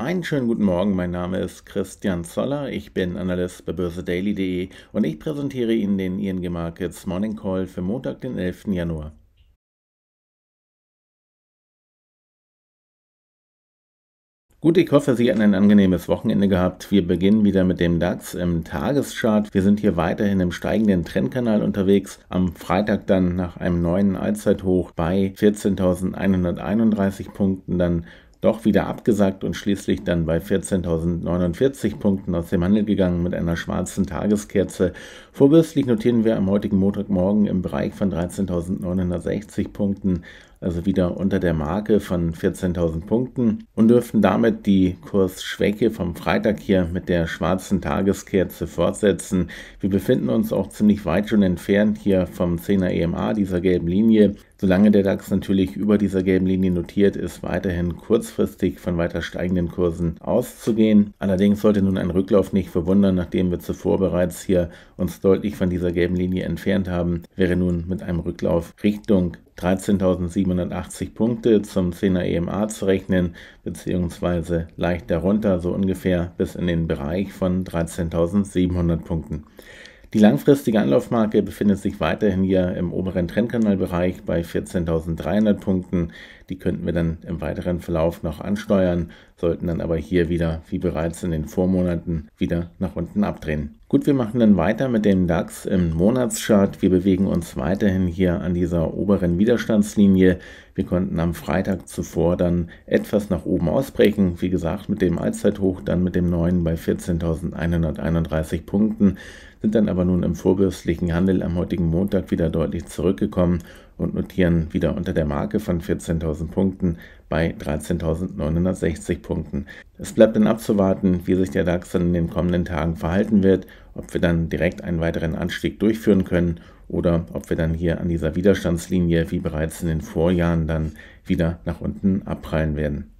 Einen schönen guten Morgen, mein Name ist Christian Zoller, ich bin Analyst bei börsedaily.de und ich präsentiere Ihnen den ING Markets Morning Call für Montag, den 11. Januar. Gut, ich hoffe, Sie hatten ein angenehmes Wochenende gehabt. Wir beginnen wieder mit dem DAX im Tageschart. Wir sind hier weiterhin im steigenden Trendkanal unterwegs. Am Freitag dann nach einem neuen Allzeithoch bei 14.131 Punkten dann doch wieder abgesagt und schließlich dann bei 14.049 Punkten aus dem Handel gegangen mit einer schwarzen Tageskerze. Vorbürstlich notieren wir am heutigen Montagmorgen im Bereich von 13.960 Punkten also wieder unter der Marke von 14.000 Punkten und dürften damit die Kursschwäche vom Freitag hier mit der schwarzen Tageskerze fortsetzen. Wir befinden uns auch ziemlich weit schon entfernt hier vom 10er EMA, dieser gelben Linie. Solange der DAX natürlich über dieser gelben Linie notiert ist, weiterhin kurzfristig von weiter steigenden Kursen auszugehen. Allerdings sollte nun ein Rücklauf nicht verwundern, nachdem wir zuvor bereits hier uns deutlich von dieser gelben Linie entfernt haben, wäre nun mit einem Rücklauf Richtung 13.780 Punkte zum 10er EMA zu rechnen, beziehungsweise leicht darunter, so ungefähr bis in den Bereich von 13.700 Punkten. Die langfristige Anlaufmarke befindet sich weiterhin hier im oberen Trendkanalbereich bei 14.300 Punkten. Die könnten wir dann im weiteren Verlauf noch ansteuern, sollten dann aber hier wieder, wie bereits in den Vormonaten, wieder nach unten abdrehen. Gut, wir machen dann weiter mit dem DAX im Monatschart. Wir bewegen uns weiterhin hier an dieser oberen Widerstandslinie. Wir konnten am Freitag zuvor dann etwas nach oben ausbrechen. Wie gesagt, mit dem Allzeithoch, dann mit dem neuen bei 14.131 Punkten, sind dann aber nun im vorbürstlichen Handel am heutigen Montag wieder deutlich zurückgekommen und notieren wieder unter der Marke von 14.000 Punkten bei 13.960 Punkten. Es bleibt dann abzuwarten, wie sich der DAX dann in den kommenden Tagen verhalten wird, ob wir dann direkt einen weiteren Anstieg durchführen können oder ob wir dann hier an dieser Widerstandslinie wie bereits in den Vorjahren dann wieder nach unten abprallen werden.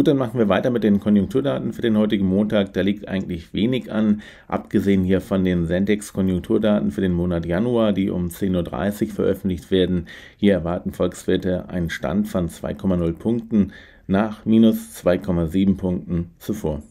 Gut, dann machen wir weiter mit den Konjunkturdaten für den heutigen Montag. Da liegt eigentlich wenig an, abgesehen hier von den Sendex Konjunkturdaten für den Monat Januar, die um 10.30 Uhr veröffentlicht werden. Hier erwarten Volkswirte einen Stand von 2,0 Punkten nach minus 2,7 Punkten zuvor.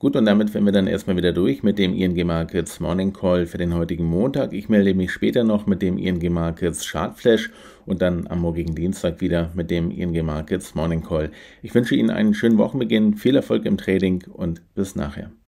Gut, und damit wären wir dann erstmal wieder durch mit dem ING Markets Morning Call für den heutigen Montag. Ich melde mich später noch mit dem ING Markets Chart Flash und dann am morgigen Dienstag wieder mit dem ING Markets Morning Call. Ich wünsche Ihnen einen schönen Wochenbeginn, viel Erfolg im Trading und bis nachher.